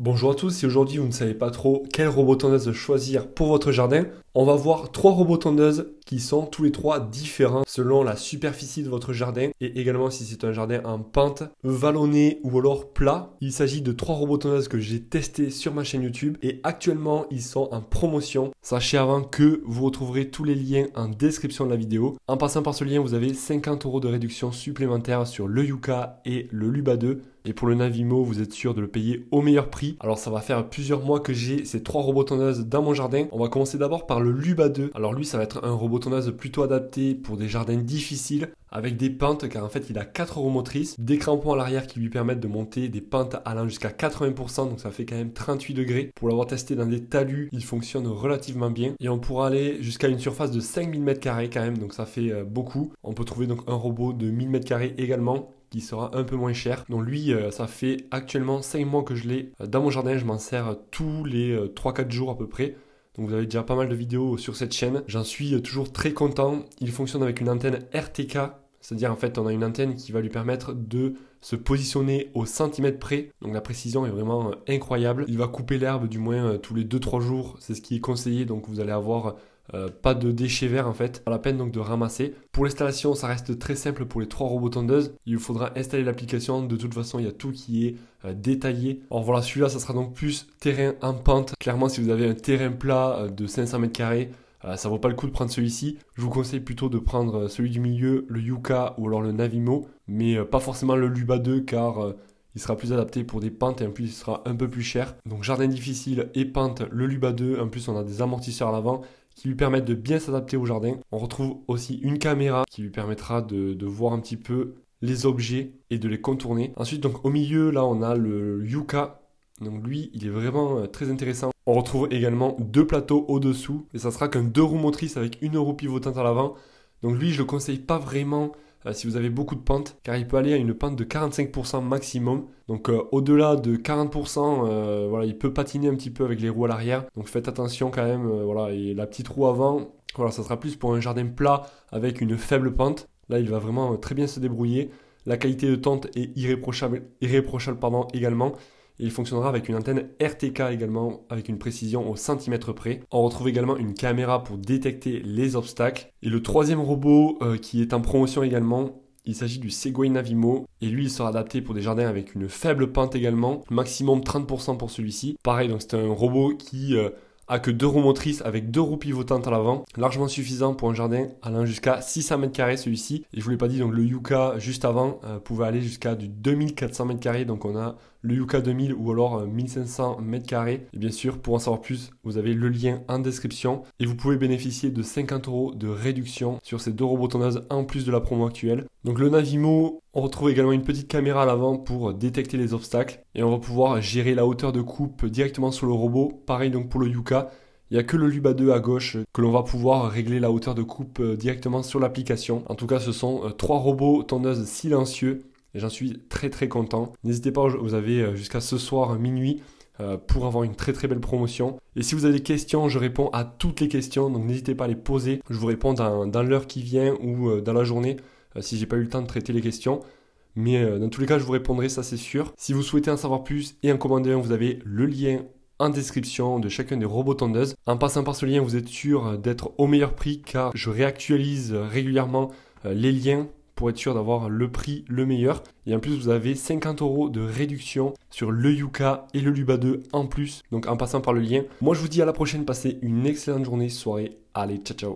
Bonjour à tous, si aujourd'hui vous ne savez pas trop quel robot tendance choisir pour votre jardin, on va voir trois robots tondeuses qui sont tous les trois différents selon la superficie de votre jardin et également si c'est un jardin en pente, vallonné ou alors plat. Il s'agit de trois robots tondeuses que j'ai testé sur ma chaîne YouTube et actuellement ils sont en promotion. Sachez avant que vous retrouverez tous les liens en description de la vidéo. En passant par ce lien, vous avez 50 euros de réduction supplémentaire sur le Yuka et le Luba 2. Et pour le Navimo, vous êtes sûr de le payer au meilleur prix. Alors ça va faire plusieurs mois que j'ai ces trois robots tondeuses dans mon jardin. On va commencer d'abord par le Luba 2. Alors lui, ça va être un tondeuse plutôt adapté pour des jardins difficiles, avec des pentes, car en fait il a 4 roues motrices, des crampons à l'arrière qui lui permettent de monter des pentes allant jusqu'à 80%, donc ça fait quand même 38 degrés. Pour l'avoir testé dans des talus, il fonctionne relativement bien, et on pourra aller jusqu'à une surface de 5000 m2 quand même, donc ça fait euh, beaucoup. On peut trouver donc un robot de 1000 m2 également, qui sera un peu moins cher. Donc lui, euh, ça fait actuellement 5 mois que je l'ai euh, dans mon jardin, je m'en sers tous les 3-4 jours à peu près. Donc vous avez déjà pas mal de vidéos sur cette chaîne. J'en suis toujours très content. Il fonctionne avec une antenne RTK, c'est-à-dire en fait on a une antenne qui va lui permettre de se positionner au centimètre près. Donc la précision est vraiment euh, incroyable. Il va couper l'herbe du moins euh, tous les 2-3 jours, c'est ce qui est conseillé. Donc vous allez avoir euh, pas de déchets verts en fait, pas la peine donc de ramasser. Pour l'installation, ça reste très simple pour les trois robots tondeuses. Il faudra installer l'application, de toute façon, il y a tout qui est euh, détaillé. Alors voilà, celui-là, ça sera donc plus terrain en pente. Clairement, si vous avez un terrain plat euh, de 500 mètres carrés, ça vaut pas le coup de prendre celui-ci. Je vous conseille plutôt de prendre celui du milieu, le Yuka ou alors le Navimo, mais pas forcément le Luba 2 car il sera plus adapté pour des pentes et en plus il sera un peu plus cher. Donc jardin difficile et pente, le Luba 2, en plus on a des amortisseurs à l'avant qui lui permettent de bien s'adapter au jardin. On retrouve aussi une caméra qui lui permettra de, voir un petit peu les objets et de les contourner. Ensuite donc au milieu là on a le Yuka donc lui, il est vraiment euh, très intéressant. On retrouve également deux plateaux au-dessous. Et ça sera qu'un deux roues motrices avec une roue pivotante à l'avant. Donc lui, je le conseille pas vraiment euh, si vous avez beaucoup de pente, car il peut aller à une pente de 45% maximum. Donc euh, au-delà de 40%, euh, voilà, il peut patiner un petit peu avec les roues à l'arrière. Donc faites attention quand même, voilà, et la petite roue avant, voilà, ça sera plus pour un jardin plat avec une faible pente. Là, il va vraiment très bien se débrouiller. La qualité de tente est irréprochable, irréprochable pardon, également. Il fonctionnera avec une antenne RTK également, avec une précision au centimètre près. On retrouve également une caméra pour détecter les obstacles. Et le troisième robot euh, qui est en promotion également, il s'agit du Segway Navimo et lui il sera adapté pour des jardins avec une faible pente également, maximum 30% pour celui-ci. Pareil, donc c'est un robot qui euh, a que deux roues motrices avec deux roues pivotantes à l'avant, largement suffisant pour un jardin allant jusqu'à 600 mètres carrés celui-ci. Et je vous l'ai pas dit, donc le Yuka juste avant euh, pouvait aller jusqu'à du 2400 mètres carrés, donc on a le Yuka 2000 ou alors 1500 euh, mètres carrés. Et bien sûr, pour en savoir plus, vous avez le lien en description et vous pouvez bénéficier de 50 euros de réduction sur ces deux robotonneuses en plus de la promo actuelle. Donc le Navimo on retrouve également une petite caméra à l'avant pour détecter les obstacles et on va pouvoir gérer la hauteur de coupe directement sur le robot. Pareil donc pour le Yuka, il n'y a que le Luba 2 à gauche que l'on va pouvoir régler la hauteur de coupe euh, directement sur l'application. En tout cas, ce sont euh, trois robots tondeuses silencieux et j'en suis très très content. N'hésitez pas, vous avez euh, jusqu'à ce soir minuit pour avoir une très très belle promotion. Et si vous avez des questions, je réponds à toutes les questions, donc n'hésitez pas à les poser. Je vous réponds dans l'heure qui vient ou dans la journée. Euh, si j'ai pas eu le temps de traiter les questions. Mais euh, dans tous les cas, je vous répondrai, ça c'est sûr. Si vous souhaitez en savoir plus et en commander un, vous avez le lien en description de chacun des robots tondeuses. En passant par ce lien, vous êtes sûr d'être au meilleur prix car je réactualise euh, régulièrement les liens pour être sûr d'avoir le prix le meilleur. Et en plus, vous avez 50 euros de réduction sur le Yuka et le Luba 2 en plus. Donc en passant par le lien. Moi, je vous dis à la prochaine. Passez une excellente journée, soirée. Allez, ciao, ciao.